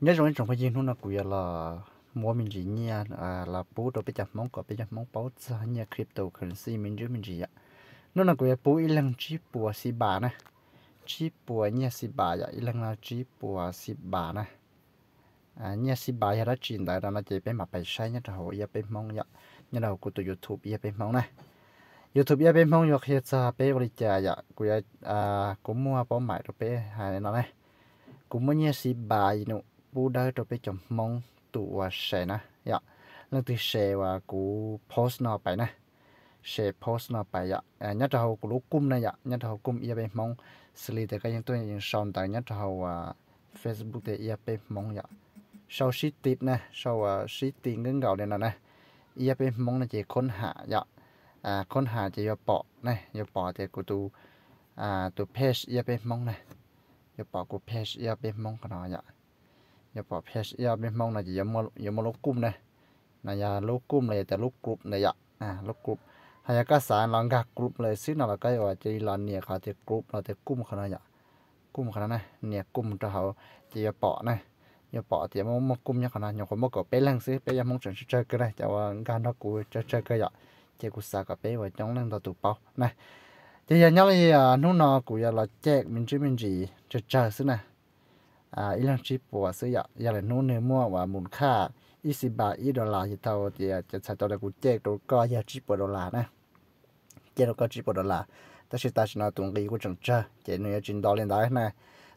nhớ rồi trong cái gì nó cũng là mua mình chỉ nhỉ, à là bố đồ bây giờ mong có bây giờ mong bảo nhỉ crypto cryptocurrency mình chứ mình chỉ ạ nó là cũng là bố ít lần chỉ bùa xí bà nè chỉ bùa nha xí bà vậy ít lần là chỉ bùa xí bà nè à nha xí bà giờ dạ đã chuyển đại ra là chỉ bên mà phải sai nhất là hồi giờ bên mong vậy dạ. nhất là của tụi youtube giờ bên mong này youtube giờ bên mong giờ khi giờ bên bồi trà vậy cũng à cũng mua bảo mày rồi bên hai nó này cũng mua nhỉ xí bà gì nữa bù đỡ cho bé chồng mong tụ và sẽ nè dạ lần thứ sẽ và cú post nó bài na, sẽ post nó bài, dạ à, nhất là hậu cú lúc cung này dạ nhất là hậu cung ia bên mong xử lý từ cái những tôi những sòn tại nhất là hậu à, facebook thì ia bên mong dạ sau shit tip na, sau shit à, tiền ngưng gạo này nè ia bên mong là chỉ khôn hạ dạ à khôn hạ chỉ yêu bỏ na, yêu bỏ thì cú tu à tu page ia bên mong na, yêu bỏ cú page ia bên mong cái nó dạ อย่าปอเพชอย่าไม่มองนะอย่ามาอย่ามาลบกลุ่มนะนะอย่าลบกลุ่มเลยแต่ลบกลุ่มเลยอ่ะอ่าลบกลุ่มหายก็สารลังกากลุ่มเลยซึ่งเราก็ว่าจะรันเนี่ยเขาจะกลุ่มเราจะกลุ่มขนาดอย่ากลุ่มขนาดนะเนี่ยกลุ่มจะเขาจะอย่าปอนะอย่าปอเดี๋ยวมันกลุ่มเนี่ยขนาดอย่างคนมันก็ไปลังซื้อไปยังมองจนเจอก็ได้แต่ว่าการเรากูจะเจอก็อย่าเจ้ากูสากับไปว่าจ้องเรื่องตัวตุเปานะ thì giờ nhớ là nút nọ của giờ là chạy mình chứ mình chỉ chờ chờ xíu nè อ่าอีลังชิปัวซื้ออยากอยากนู้นเนื้อมั่วว่ามูลค่า20บาทอีดอลลาร์ที่เท่าจะจะใช้ตัวเลขกูเจ๊กตัวก็อยากชิปัวดอลลาร์นะเจ๊กก็ชิปัวดอลลาร์แต่สิตาชนะตรงกีกูจังเจเจเนื้อจินดอลเลนได้นะ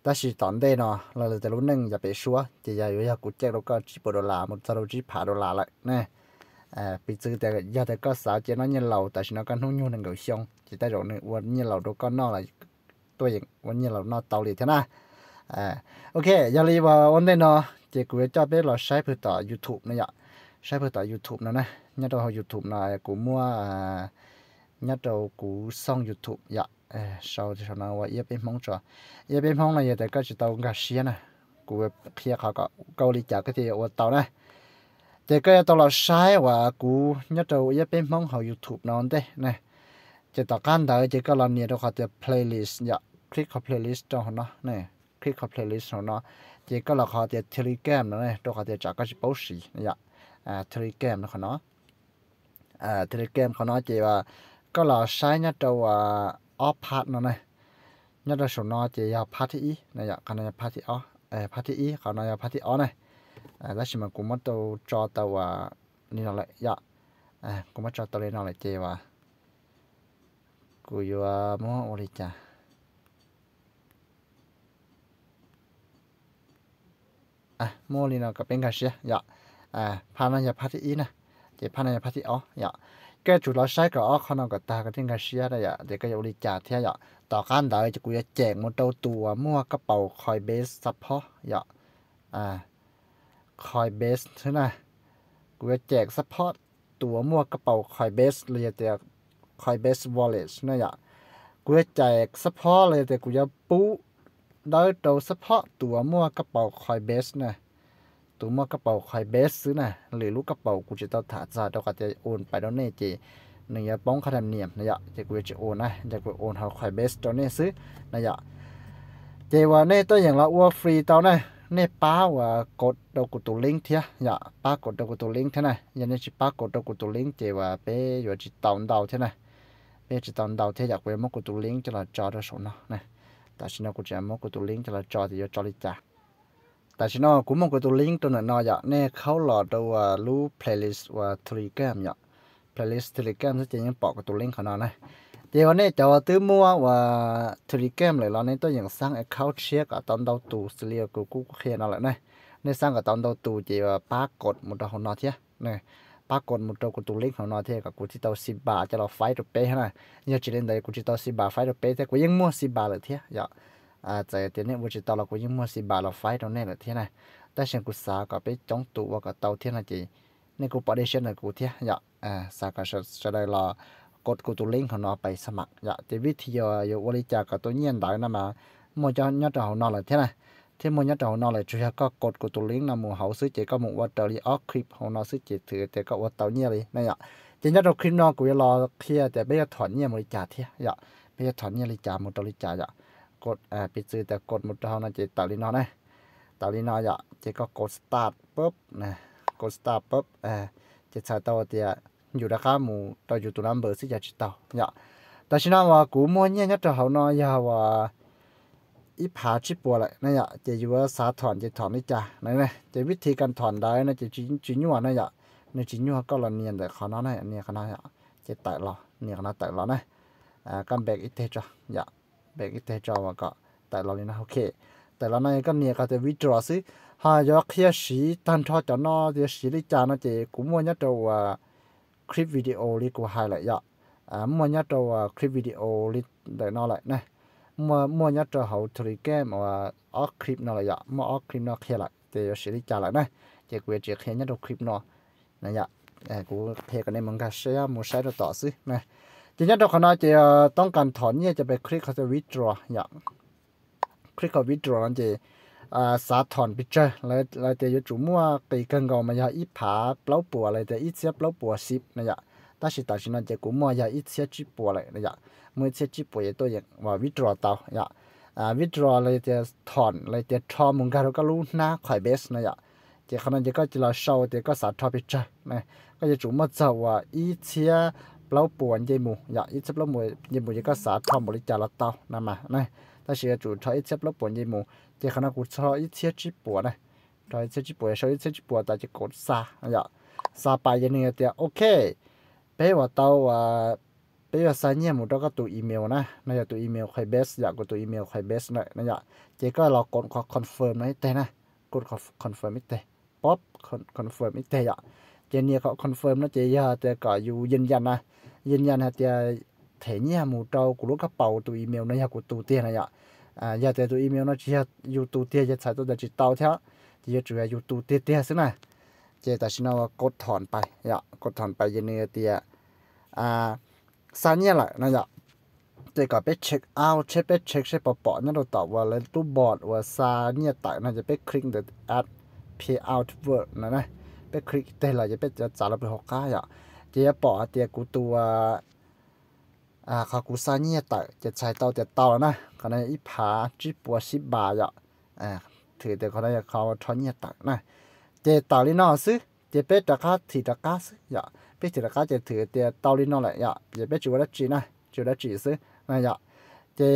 但是当地呢，那在路能也别说，这家有些估计都搞几百多啦，么差都几百多啦了呢。呃，比这个要得搞少，这那年老，但是那个农民能够想，这代人呢，我年老都搞闹了，对应我年老闹道理的呢。à ok giờ đi vào ôn đây nó chỉ cuối cho biết là sai phải youtube này ạ sai phải tỏ youtube nó nè nhất đầu youtube này cũng à, nhất đầu cũng xong youtube dạ sau thì sau này và bên mong cho yên bên mong là giờ tại các chị tàu ngã xe nè cũng kia họ có câu lý cái gì ở tàu này thì cái tàu là sai và cũng nhất đầu yên bên mong họ youtube nó đây nè chỉ tao căn đời chỉ có làm nhiều họ thì playlist dạ click vào playlist cho nó nè khi có playlist nó chỉ có là họ chơi telegram nó này tôi họ để trả cái bảo sĩ nhá à telegram nó nó à của nó nói chỉ là có là sai nhất đâu à off part nó này nhất là số nó chỉ là part ý này nhá cái này part ó à part ý cái này part ó này à đó là mình cũng mất đầu cho tàu à nên là lại dạ à cũng mất cho tàu lên nó lại chỉ là cùi vào mua ô đi chả อ่ะโมลีนะกับเป็นกันเสียอย่าอ่าพานันยาพัทอีนะเจพานันยาพัทอีอ๋ออย่าแกจุดเราใช้กับอ๋อเขานอกับตากับเป็นกันเสียได้อย่าเด็กก็จะ่ริจาเที่ยอย่าต่อการด้จะกูจะแจกมอเตอตัวมั่วกระเป๋าคอยเบสซัพพอร์อย่าอ่าคอยเบสใช่ไหมกูจะแจกซัพพอร์ตตัวมั่วกระเป๋าคอยเบสเลยจะเดียคอยเบสวอลเล็ตนะอย่ากูจะแจกซัพพอร์ตเลยแต่กูจะปุ้ដោយទៅសផកតួមួកប៉ោខយបេសណាតួមួកប៉ោខយបេសซื้อណាឬលូកប៉ោគូជតថាចាដល់ក៏จะអូនไปដល់នេះជីនឹងយ៉ាបងខរនៀមណាយ៉ាជាគូជអូនណាជាគូអូនហៅខយបេសដល់នេះซื้อណាយ៉ាជីវ៉ានេះទៅយ៉ាងឡោវហ្វ្រីតោណាนี่ป้าว่ากดดกุตุลิงเทียอย่าป้ากดดกุตุลิงเท่านะยันนี่ชิป้ากดดกุตุลิงเจว่าเปอยู่จิตตอนดาวเท่านะเปจิตตอนดาวเทียอยากเวมกุตุลิงจะละจอดสนนะนะ ta xin nó cũng chỉ mong cái tu link cho là cho thì cho đi chả ta xin nó cũng mong cái tu link tôi là nó vậy nè khâu lọ đâu lú playlist và telegram vậy playlist telegram sẽ chỉ những bỏ cái tu link của nó này thì hôm nay cháu tư mua và telegram lại là nên tôi nhận sang account share cả tông đầu tu xử lý của cũng khi nó lại này nên sang cả tông đầu tu chỉ ba cột một đầu nó chứ này ba con một trâu của tụ lính họ nói thế cả cụ chỉ tàu xì bà cho nó phải được bé ha nhớ chỉ lên đây cụ chỉ tàu xì bà phải được bé thế cụ yên mua xì bà là thế dạ à tại tiền này cụ chỉ tàu là cụ yên mua xì bà là phải đâu nè là thế này ta xem cụ xả cả bé chống tụ và cả tàu thế là gì nên cụ bảo đi xem là cụ thế dạ à xả cả sợ sợ đây là cột cụ tụ lính họ nói phải sắm dạ thì vì thì giờ giờ quản lý cả tổ nhiên đại nữa mà một cho nhớ cho họ là thế này thế mua nhá trầu nó lại chủ yếu có cột của tủ lính là mua hậu sứ chỉ có một vật đi off clip hậu nó sứ chỉ thử để có water nhia đi này ạ chỉ nhá trầu clip nó của lo kia để bây giờ thuận nhia mới trả thế ạ dạ, bây giờ thuận nhia đi trả một trầu đi trả ạ dạ. cột à bị cột một trầu nó chỉ tạo đi nó này tạo đi nó ạ dạ, chỉ có cột start bóp này, cột start bóp à chỉ à, sao tao thì อยู่ราคาหมูต่ออยู่ตัวนั้นเบอร์สิจะจิตต่อเนี่ยแต่ฉันว่ากูมั่วเนี่ยเนี่ยจะเขาเนาะอย่าว่าอีผาชิปัวเลยนะยะจะอยู่ว่าสาถอนจะถอนนี่จ้ะนั่นเลยจะวิธีการถอนได้นะจะจิ้นจิ้นยัวนะยะในจิ้นยัวก็ละเนียนแต่ขอน้อนะเนี่ยขอน้อยจะแตะเราเนี่ยขอน้อแตะเรานะอ่ากันแบกอิเทจ้ะยะแบกอิเทจ้ะว่าก็แตะเราเลยนะโอเคแต่เราเนี่ยก็เนี่ยก็จะวิจารณ์ซิหายกเคียสีตันทอจะนอเดียสีลิจานะเจกูมัวเนี่ยตัวคลิปวิดีโอลิกูไฮเลยยะอ่ามัวเนี่ยตัวคลิปวิดีโอลิเดี๋ยวนอเลยนะ mua mua nhớ cho hậu thủy game mà ốc clip nó là dạ mà ốc clip nó kia lại thì xử lý trả lại này chỉ quyết chỉ khi nhớ được clip nó này dạ à, cũng thì cái này mình cả sẽ mua sai được tỏ xí này chỉ nhớ được nó chỉ ต้องการถอนเนี่ยจะไปคลิกเขาจะ withdraw อย่าคลิกเขา dạ. withdraw นั่นจีอ่าสาถอนไปเจอแล้วแล้วจะอยู่จู่มั่วตีกันก็มาอย่าอีผาเปล่าปัวอะไรแต่อีเสียเปล่าปัวสิบนะอย่า但是但是呢，结果么呀，一些直播嘞呀，每次直播也都也话 withdraw 到呀，啊 withdraw 嘞就 turn 嘞就 turn 门口个路那快 base 呢呀，就可能就个就来收的个啥 topic 这，呢，个就做么走啊，一些老半夜幕呀，一些老幕夜幕就个啥 turn 冇哩加了到，那么呢，但是主要一些老半夜幕，就可能我操一些直播呢。rồi sẽ chỉ bùa sau sẽ chỉ bùa ta chỉ cột xa rồi xa bài như này thì ok bé vào tàu à bé vào sáng nhé một đó có tụ email na nó giờ tụ email khai best giờ có tụ email khai best này nó giờ chỉ có là còn có confirm này tên na còn có confirm ít tên pop confirm ít tên giờ chỉ nia có confirm nó chỉ giờ thì có dù dinh dần na dinh dần là thì thế nhé một trâu của lúc các bầu tụ email này giờ của tụ tiền này giờ à giờ thì tụ email nó chỉ dù tụ tiền giờ sai tôi đã chỉ tao theo chỉ giờ chủ yếu tụ tiền tiền xí này chỉ ta xin nó cốt thòn ไป呀，กดถอนไปยันเนื้อเตีย่านีญแหละนะจ๊ะแต่กบเปเช็คเอาเช็คเปเช็คเช็คปอปะนั่นเราตอบว่าเลยตู้บอร์ดว่าสันีาตักนั่จะเปคลิกดแอ the ย์ d pay ์เวิร์กนะนะเปคลิกแต่เราจะเป็จะจ่ายเราไปหกก้าอย่างจะปอเตียกูตัวอ่าเขากูสาเนี่ยตักจะใช้เตาเตาเตานะขณะอีผาจีบัวสิบาทอ่ะอ่าถือแต่๋ยวขณเขาทอนเนี่ยตักนะเจตาลีนอซื้อเจเป็ดตะกาถือตะกาซื้ออ่า biết chỉ là cá chỉ thử thì tao đi nó lại dạ chỉ biết chủ đã chỉ này chủ đã chỉ xứ này dạ thì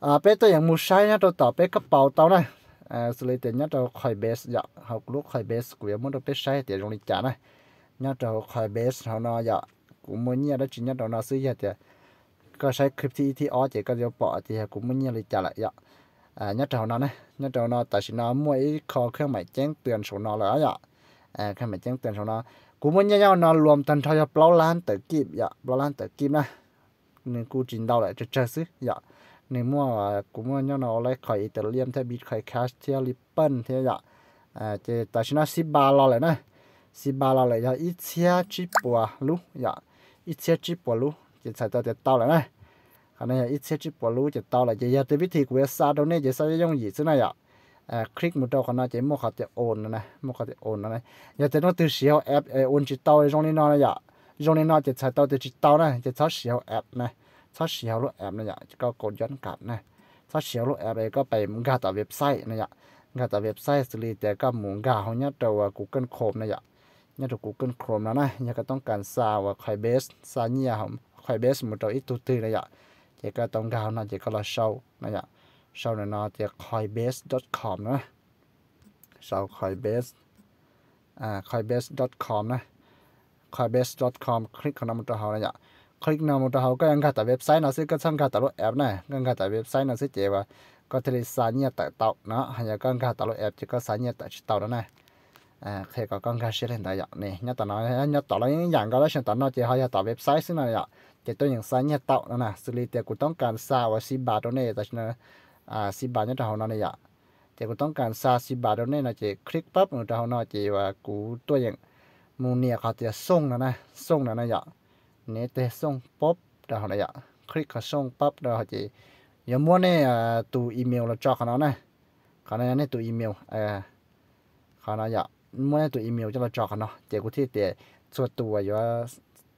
à biết tôi những mua sai nhá tôi tao biết cái bảo tao này à xử lý tiền nhá tôi khỏi base dạ học lúc khỏi base của muốn được biết sai thì dùng đi trả này nhá tôi khỏi base học nó dạ cũng muốn nhá đó chỉ nhá tôi nó xứ dạ thì có sai clip thì thì ó chỉ có điều bỏ thì cũng muốn nhá đi trả lại dạ à nhá tôi nó này nhá tôi nó tại vì nó mua ít kho không phải chén tiền số nó là dạ à không phải chén tiền số nó cú muốn nhau nó luồng thần cho cho bao lan tử kịp dạ bao lan tử kịp na nên cú trình đầu lại cho chơi xí dạ nên mua cú muốn nhau nó lấy khỏi từ liêm thay bịt khỏi cash theo lippen theo dạ à thì tại sao nó xí ba lo lại nè xí ba lo lại dạ ít xe chỉ bùa lú dạ ít xe chỉ bùa lú thì sai tao thì tao lại nè cái này ít xe chỉ bùa lú thì tao lại thì giờ tới biết thì của sao đâu nè giờ sao dùng gì thế này dạ คลิกมือเอาขนาดเจมเขัดจะโอนนะมเขัดจะโอนนะอย่าจะต้องตัวเสียวแอปเอโอนจิตเตาตรงนี้นอนนอย่าตรงนี้นอนจะใช้เตาตัวจิตเตานะจะใช้เสียวแอปนะใช้เสียวรูแอปนะอย่าก็กดย้อนกลับนะใช้เสียวรูแอปเอก็ไปมุงกาต่อเว็บไซต์นะอย่างาต่อเว็บไซต์สิริแต่ก็มุงกาเขาเนี่ยตัวกูเกิลโคลมนะอย่าเนี่ยตัวกูเกิลโค r มแล้วนะเนี่ยก็ต้องการซาวคอยเบสซาเนี่ของคอยเบสมือเอาอีตัวตื่นนะอย่าเจก็ต้องการนะเจก็ราเช่านะอย่า sau này nó sẽ coinbase.com nữa sau coinbase à coinbase.com nữa coinbase.com click vào nằm trong hậu này nhá click nằm trong hậu các anh cả tại website nó sẽ có sang cả tại lỗ app này các anh cả tại website nó sẽ chế và có thể sáng nhật tại tàu nó hay là các anh cả tại app chỉ có sáng nhật tại tàu đó này à khi có con gà sẽ lên tại dọc này nhất tao nói nhất tao nói dạng có đó sẽ tao nói chỉ hay tao website xin này dọc chỉ tôi những sáng nhất tàu đó nè xử lý tiền của tông cần sao và xin bà đó này tại อ่าสิบบาทเนี่ยเอาเนอะเนี่ยเจกูต้องการซาสิบบาทเราเนี่ยนะเจคลิกปั๊บเอาเนอยเจว่ากูตัวอย่างมูเนียเขาจะส่งนะนะส่งนะนะยะเนี่ยแต่ส่งปุ๊บเราเน่ะคลิกเขาส่งปั๊บเราเจอยังมัวเนี่ยตัวอีเมลเราจอกเขาเนาะนะเขาเนี่ยตัวอีเมลเออเขาเนาะยะมัวเนี่ยตัวอีเมลจะเราจอกเขาเนาะเจกูที่แต่ส่วนตัวอยู่ว่า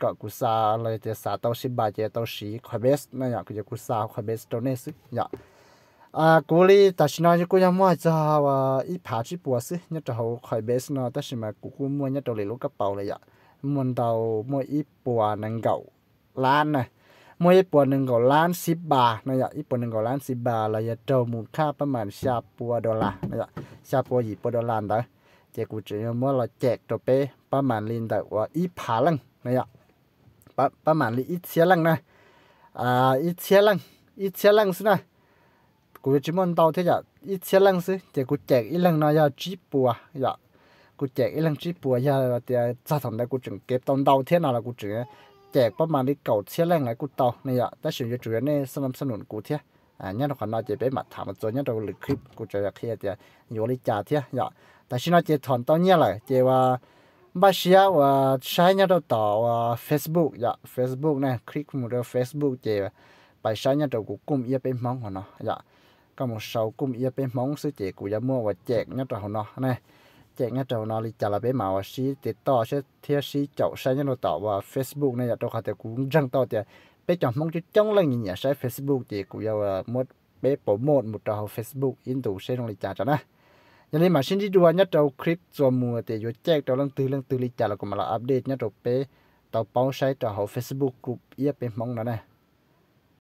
ก็กูซาอะไรเจะสาเต้าสิบบาทเจเต้าสีคอเบสนั่นอยากกูจะกูซาคอเบสตัวเนี้ยซึอยา à cú li ta xin nói cú nhắm mua cho và ít phá chỉ bùa xí nhất là hậu khỏi bế nó ta xin mà cú cú mua nhất là lấy lúc cấp bầu này ạ muốn đầu mua ít bùa nâng gạo lan này mua ít bùa nâng gạo lan xí ba. này ạ ít bùa nâng gạo lan xí bà là bé. Bao bao bao Ít ít ít ít Này, này. À, giờ trâu mù kha ประมาณชาปัวดอลลาร์นะ ạ ชาปัวหยีปัวดอลลาร์เด้อเจ้ากูจะมั่วเราแจกตัวเป้ประมาณลินแต่ว่าอีผาลังนะยะประประมาณลิอีเชียลังนะอ่าอีเชียลังอีเชียลังสินะกูจะมันตอที่จะอีเสียลังซึเดี๋ยวกูแจกอีลังน้อยาจีปัวอย่ากูแจกอีลังจีปัวยาเดี๋ยวจะทำได้กูจึงเก็บตอนเตาเทียนอะไรกูจึงแจกประมาณนี้เก่าเสียลังไหนกูเตาเนี่ยแต่สิ่งที่จุดเนี่ยสนับสนุนกูเทียอ่าเนี่ยเราขอนาจะไปมาถามมาจนเนี่ยเราหรือคลิปกูจะอยากเฮียเดี๋ยวอยู่ริจาเทียอย่าแต่สิ่งที่ถอนตอนเนี่ยเลยเจว่าบาเชียว่าใช้เนี่ยเราต่อว่า Facebook อย่า Facebook เนี่ยคลิกมือเรา Facebook เจไปใช้เนี่ยเรากูกลุ่มเอียเป็นมองหัวเนาะอย่า có một sáu cũng ia bé móng sư chị của ia mua và chẹt nhất trầu nó này chẹt nhất trầu nó thì chả là bé màu và xí thì to sẽ theo xí chậu sai nhất nó tỏ và facebook này là đâu có thể cũng răng to thì bé chọn mong chứ trong lần nhìn nhà sai facebook chị của ia mua bé bổ một một trầu facebook in tủ sẽ nó lịch trả cho nè cho nên mà xin đi đua nhất trầu clip cho mua thì vô chẹt trầu lần từ lần từ lịch trả là cũng mà là update nhất trầu bé tàu bao sai trầu facebook group ia bé mong đó này